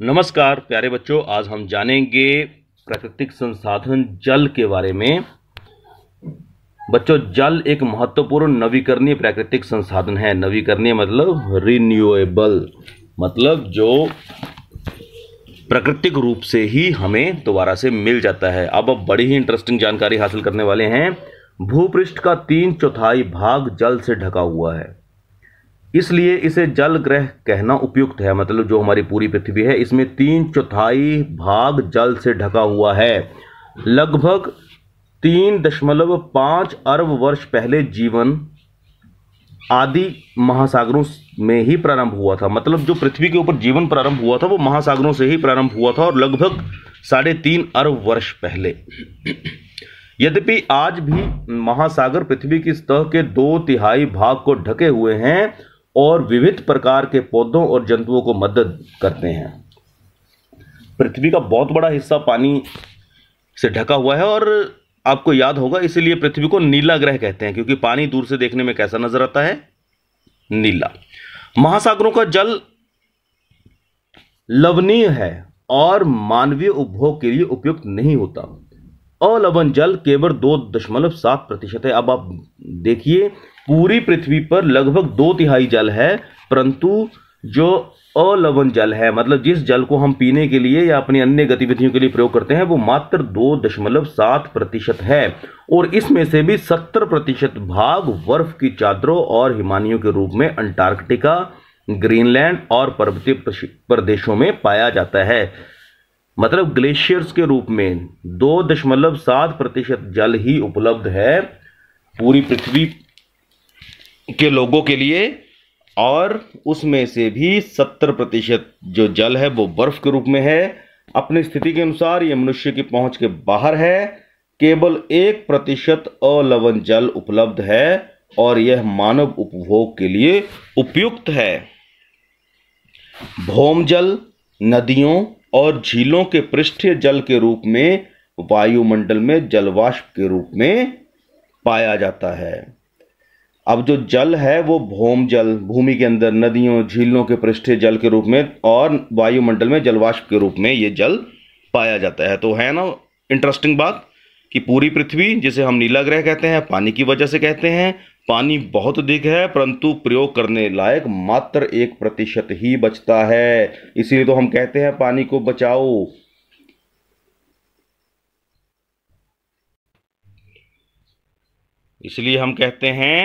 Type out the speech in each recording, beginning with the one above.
नमस्कार प्यारे बच्चों आज हम जानेंगे प्राकृतिक संसाधन जल के बारे में बच्चों जल एक महत्वपूर्ण नवीकरणीय प्राकृतिक संसाधन है नवीकरणीय मतलब रिन्यूएबल मतलब जो प्राकृतिक रूप से ही हमें दोबारा से मिल जाता है अब अब बड़ी ही इंटरेस्टिंग जानकारी हासिल करने वाले हैं भूपृष्ठ का तीन चौथाई भाग जल से ढका हुआ है इसलिए इसे जल ग्रह कहना उपयुक्त है मतलब जो हमारी पूरी पृथ्वी है इसमें तीन चौथाई भाग जल से ढका हुआ है लगभग तीन दशमलव पांच अरब वर्ष पहले जीवन आदि महासागरों में ही प्रारंभ हुआ था मतलब जो पृथ्वी के ऊपर जीवन प्रारंभ हुआ था वो महासागरों से ही प्रारंभ हुआ था और लगभग साढ़े तीन अरब वर्ष पहले यद्यपि आज भी महासागर पृथ्वी की सतह के दो तिहाई भाग को ढके हुए हैं और विविध प्रकार के पौधों और जंतुओं को मदद करते हैं पृथ्वी का बहुत बड़ा हिस्सा पानी से ढका हुआ है और आपको याद होगा इसलिए पृथ्वी को नीला ग्रह कहते हैं क्योंकि पानी दूर से देखने में कैसा नजर आता है नीला महासागरों का जल लवणीय है और मानवीय उपभोग के लिए उपयुक्त नहीं होता अलवन जल केवल दो दशमलव सात प्रतिशत है अब आप देखिए पूरी पृथ्वी पर लगभग दो तिहाई जल है परंतु जो अलवन जल है मतलब जिस जल को हम पीने के लिए या अपनी अन्य गतिविधियों के लिए प्रयोग करते हैं वो मात्र दो दशमलव सात प्रतिशत है और इसमें से भी सत्तर प्रतिशत भाग बर्फ की चादरों और हिमानियों के रूप में अंटार्कटिका ग्रीनलैंड और पर्वतीय प्रदेशों में पाया जाता है मतलब ग्लेशियर्स के रूप में दो दशमलव सात प्रतिशत जल ही उपलब्ध है पूरी पृथ्वी के लोगों के लिए और उसमें से भी सत्तर प्रतिशत जो जल है वो बर्फ के रूप में है अपनी स्थिति के अनुसार ये मनुष्य की पहुंच के बाहर है केवल एक प्रतिशत अलवन जल उपलब्ध है और यह मानव उपभोग के लिए उपयुक्त है भौम जल नदियों और झीलों के पृष्ठीय जल के रूप में वायुमंडल में जलवाष्प के रूप में पाया जाता है अब जो जल है वो भौम जल भूमि के अंदर नदियों झीलों के पृष्ठीय जल के रूप में और वायुमंडल में जलवाष्प के रूप में ये जल पाया जाता है तो है ना इंटरेस्टिंग बात कि पूरी पृथ्वी जिसे हम नीला ग्रह कहते हैं पानी की वजह से कहते हैं पानी बहुत अधिक है परंतु प्रयोग करने लायक मात्र एक प्रतिशत ही बचता है इसीलिए तो हम कहते हैं पानी को बचाओ इसलिए हम कहते हैं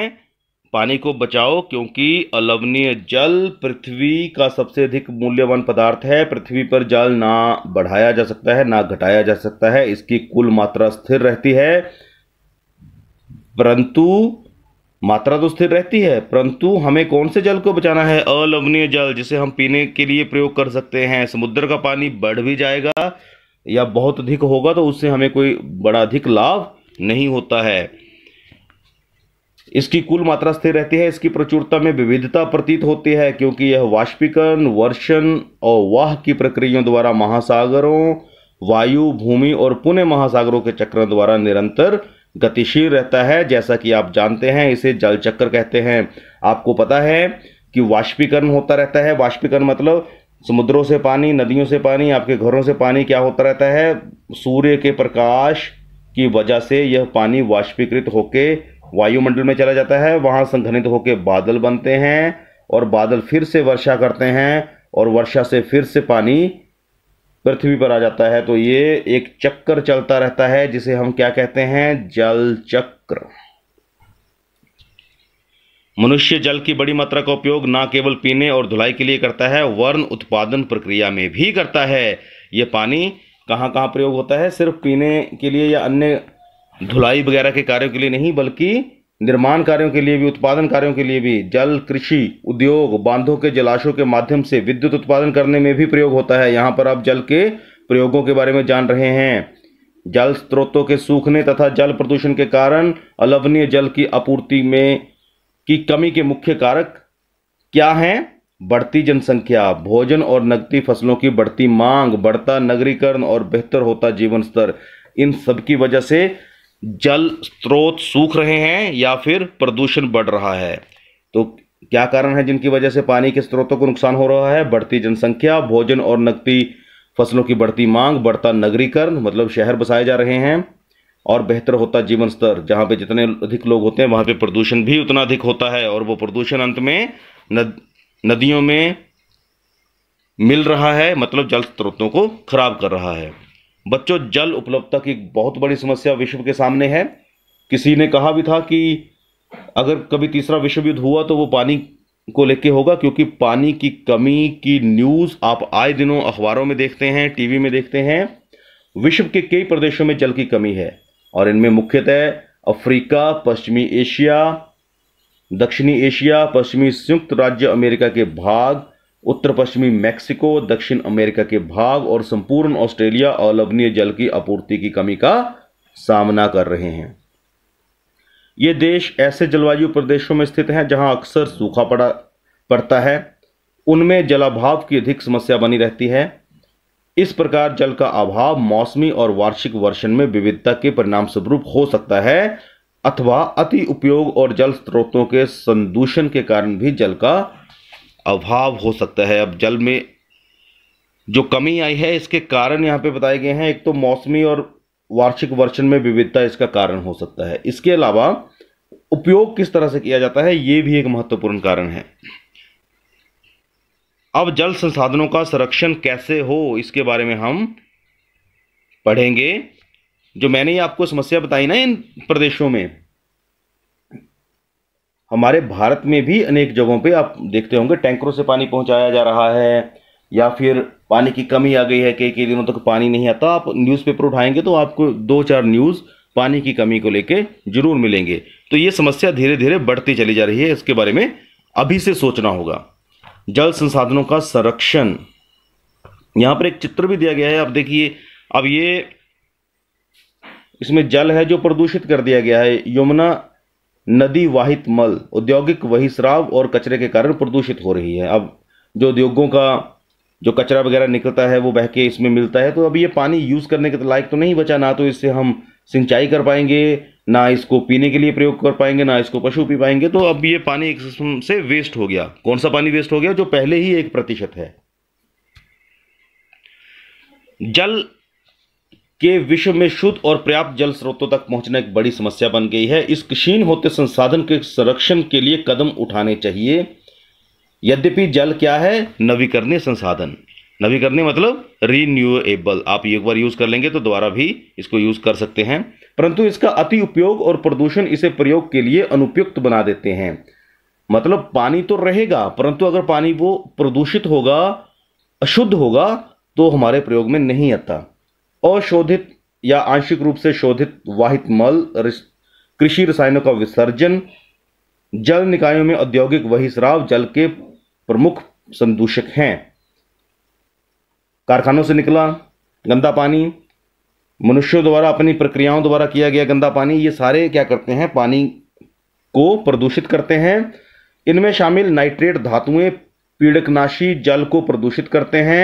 पानी को बचाओ क्योंकि अलवनीय जल पृथ्वी का सबसे अधिक मूल्यवान पदार्थ है पृथ्वी पर जल ना बढ़ाया जा सकता है ना घटाया जा सकता है इसकी कुल मात्रा स्थिर रहती है परंतु मात्रा तो स्थिर रहती है परंतु हमें कौन से जल को बचाना है अलवनीय जल जिसे हम पीने के लिए प्रयोग कर सकते हैं समुद्र का पानी बढ़ भी जाएगा या बहुत अधिक होगा तो उससे हमें कोई बड़ा अधिक लाभ नहीं होता है इसकी कुल मात्रा स्थिर रहती है इसकी प्रचुरता में विविधता प्रतीत होती है क्योंकि यह वाष्पीकरण वर्षण और वाह की प्रक्रियाओं द्वारा महासागरों वायु भूमि और पुणे महासागरों के चक्रों द्वारा निरंतर गतिशील रहता है जैसा कि आप जानते हैं इसे जल चक्र कहते हैं आपको पता है कि वाष्पीकरण होता रहता है वाष्पीकरण मतलब समुद्रों से पानी नदियों से पानी आपके घरों से पानी क्या होता रहता है सूर्य के प्रकाश की वजह से यह पानी वाष्पीकृत होकर वायुमंडल में चला जाता है वहाँ संघनित होकर बादल बनते हैं और बादल फिर से वर्षा करते हैं और वर्षा से फिर से पानी पृथ्वी पर आ जाता है तो ये एक चक्कर चलता रहता है जिसे हम क्या कहते हैं जल चक्र मनुष्य जल की बड़ी मात्रा का उपयोग ना केवल पीने और धुलाई के लिए करता है वर्ण उत्पादन प्रक्रिया में भी करता है ये पानी कहाँ कहाँ प्रयोग होता है सिर्फ पीने के लिए या अन्य धुलाई वगैरह के कार्यों के लिए नहीं बल्कि निर्माण कार्यों के लिए भी उत्पादन कार्यों के लिए भी जल कृषि उद्योग बांधों के जलाशयों के माध्यम से विद्युत उत्पादन करने में भी प्रयोग होता है यहाँ पर आप जल के प्रयोगों के बारे में जान रहे हैं जल स्रोतों के सूखने तथा जल प्रदूषण के कारण अलवनीय जल की आपूर्ति में की कमी के मुख्य कारक क्या हैं बढ़ती जनसंख्या भोजन और नकदी फसलों की बढ़ती मांग बढ़ता नगरीकरण और बेहतर होता जीवन स्तर इन सब की वजह से जल स्रोत सूख रहे हैं या फिर प्रदूषण बढ़ रहा है तो क्या कारण है जिनकी वजह से पानी के स्रोतों को नुकसान हो रहा है बढ़ती जनसंख्या भोजन और नकदी फसलों की बढ़ती मांग बढ़ता नगरीकरण मतलब शहर बसाए जा रहे हैं और बेहतर होता जीवन स्तर जहाँ पे जितने अधिक लोग होते हैं वहाँ पे प्रदूषण भी उतना अधिक होता है और वो प्रदूषण अंत में नद, नदियों में मिल रहा है मतलब जल स्रोतों को खराब कर रहा है बच्चों जल उपलब्धता की बहुत बड़ी समस्या विश्व के सामने है किसी ने कहा भी था कि अगर कभी तीसरा विश्व युद्ध हुआ तो वो पानी को लेके होगा क्योंकि पानी की कमी की न्यूज़ आप आए दिनों अखबारों में देखते हैं टीवी में देखते हैं विश्व के कई प्रदेशों में जल की कमी है और इनमें मुख्यतः अफ्रीका पश्चिमी एशिया दक्षिणी एशिया पश्चिमी संयुक्त राज्य अमेरिका के भाग उत्तर पश्चिमी मेक्सिको दक्षिण अमेरिका के भाग और संपूर्ण ऑस्ट्रेलिया अलवनीय जल की आपूर्ति की कमी का सामना कर रहे हैं ये देश ऐसे जलवायु प्रदेशों में स्थित हैं जहां अक्सर सूखा पड़ा पड़ता है उनमें जलाभाव की अधिक समस्या बनी रहती है इस प्रकार जल का अभाव मौसमी और वार्षिक वर्षण में विविधता के परिणाम स्वरूप हो सकता है अथवा अति उपयोग और जल स्रोतों के संदूषण के कारण भी जल का अभाव हो सकता है अब जल में जो कमी आई है इसके कारण यहाँ पे बताए गए हैं एक तो मौसमी और वार्षिक वर्षण में विविधता इसका कारण हो सकता है इसके अलावा उपयोग किस तरह से किया जाता है ये भी एक महत्वपूर्ण कारण है अब जल संसाधनों का संरक्षण कैसे हो इसके बारे में हम पढ़ेंगे जो मैंने आपको समस्या बताई ना इन प्रदेशों में हमारे भारत में भी अनेक जगहों पे आप देखते होंगे टैंकरों से पानी पहुंचाया जा रहा है या फिर पानी की कमी आ गई है कई कई दिनों तक पानी नहीं आता आप न्यूज़पेपर उठाएंगे तो आपको दो चार न्यूज़ पानी की कमी को लेके जरूर मिलेंगे तो ये समस्या धीरे धीरे बढ़ती चली जा रही है इसके बारे में अभी से सोचना होगा जल संसाधनों का संरक्षण यहाँ पर एक चित्र भी दिया गया है आप देखिए अब ये इसमें जल है जो प्रदूषित कर दिया गया है यमुना नदी वाहित मल औद्योगिक वही श्राव और कचरे के कारण प्रदूषित हो रही है अब जो उद्योगों का जो कचरा वगैरह निकलता है वो बह के इसमें मिलता है तो अब ये पानी यूज़ करने के लायक तो नहीं बचा ना तो इससे हम सिंचाई कर पाएंगे ना इसको पीने के लिए प्रयोग कर पाएंगे ना इसको पशु पी पाएंगे तो अब ये पानी एक किस्म से वेस्ट हो गया कौन सा पानी वेस्ट हो गया जो पहले ही एक प्रतिशत है जल के विश्व में शुद्ध और पर्याप्त जल स्रोतों तक पहुंचना एक बड़ी समस्या बन गई है इस क्षीण होते संसाधन के संरक्षण के लिए कदम उठाने चाहिए यद्यपि जल क्या है नवीकरणीय संसाधन नवीकरणीय मतलब रिन्यूएबल आप एक बार यूज़ कर लेंगे तो दोबारा भी इसको यूज़ कर सकते हैं परंतु इसका अति उपयोग और प्रदूषण इसे प्रयोग के लिए अनुपयुक्त बना देते हैं मतलब पानी तो रहेगा परंतु अगर पानी वो प्रदूषित होगा अशुद्ध होगा तो हमारे प्रयोग में नहीं आता अशोधित या आंशिक रूप से शोधित वाहित मल कृषि रसायनों का विसर्जन जल निकायों में औद्योगिक वहिस्राव जल के प्रमुख संदूषक हैं कारखानों से निकला गंदा पानी मनुष्यों द्वारा अपनी प्रक्रियाओं द्वारा किया गया गंदा पानी ये सारे क्या करते हैं पानी को प्रदूषित करते हैं इनमें शामिल नाइट्रेट धातुएं पीड़कनाशी जल को प्रदूषित करते हैं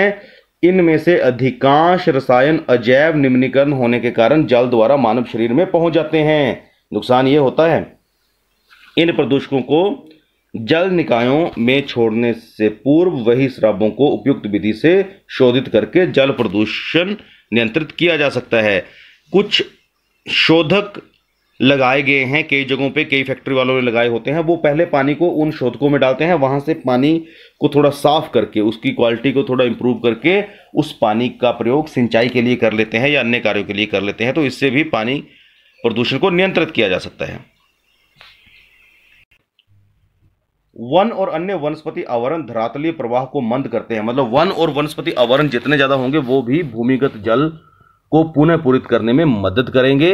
इनमें से अधिकांश रसायन अजैव निम्नीकरण होने के कारण जल द्वारा मानव शरीर में पहुंच जाते हैं नुकसान ये होता है इन प्रदूषकों को जल निकायों में छोड़ने से पूर्व वही शराबों को उपयुक्त विधि से शोधित करके जल प्रदूषण नियंत्रित किया जा सकता है कुछ शोधक लगाए गए हैं कई जगहों पे कई फैक्ट्री वालों ने लगाए होते हैं वो पहले पानी को उन शोधकों में डालते हैं वहाँ से पानी को थोड़ा साफ करके उसकी क्वालिटी को थोड़ा इम्प्रूव करके उस पानी का प्रयोग सिंचाई के लिए कर लेते हैं या अन्य कार्यों के लिए कर लेते हैं तो इससे भी पानी प्रदूषण को नियंत्रित किया जा सकता है वन और अन्य वनस्पति आवरण धरातलीय प्रवाह को मंद करते हैं मतलब वन और वनस्पति आवरण जितने ज़्यादा होंगे वो भी भूमिगत जल को पुनः पूरित करने में मदद करेंगे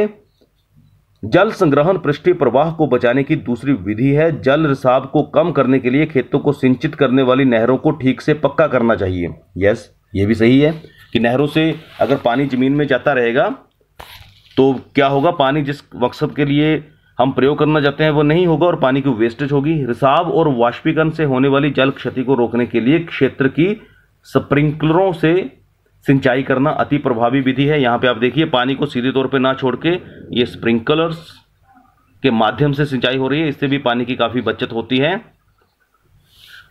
जल संग्रहण पृष्ठीय प्रवाह को बचाने की दूसरी विधि है जल रिसाव को कम करने के लिए खेतों को सिंचित करने वाली नहरों को ठीक से पक्का करना चाहिए यस ये भी सही है कि नहरों से अगर पानी ज़मीन में जाता रहेगा तो क्या होगा पानी जिस मकसद के लिए हम प्रयोग करना चाहते हैं वो नहीं होगा और पानी की वेस्टेज होगी रिसाव और वाष्पीकरण से होने वाली जल क्षति को रोकने के लिए क्षेत्र की स्प्रिंकलरों से सिंचाई करना अति प्रभावी विधि है यहाँ पे आप देखिए पानी को सीधे तौर पे ना छोड़ के ये स्प्रिंकलर्स के माध्यम से सिंचाई हो रही है इससे भी पानी की काफ़ी बचत होती है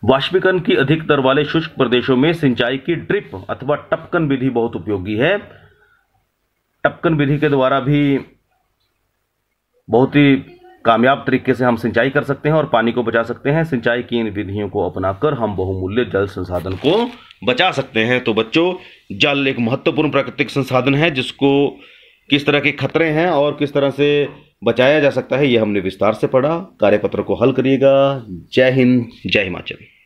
वाष्पीकरण की अधिक दर वाले शुष्क प्रदेशों में सिंचाई की ड्रिप अथवा टपकन विधि बहुत उपयोगी है टपकन विधि के द्वारा भी बहुत ही कामयाब तरीके से हम सिंचाई कर सकते हैं और पानी को बचा सकते हैं सिंचाई की इन विधियों को अपनाकर हम बहुमूल्य जल संसाधन को बचा सकते हैं तो बच्चों जल एक महत्वपूर्ण प्राकृतिक संसाधन है जिसको किस तरह के खतरे हैं और किस तरह से बचाया जा सकता है ये हमने विस्तार से पढ़ा कार्यपत्र को हल करिएगा जय हिंद जय हिमाचल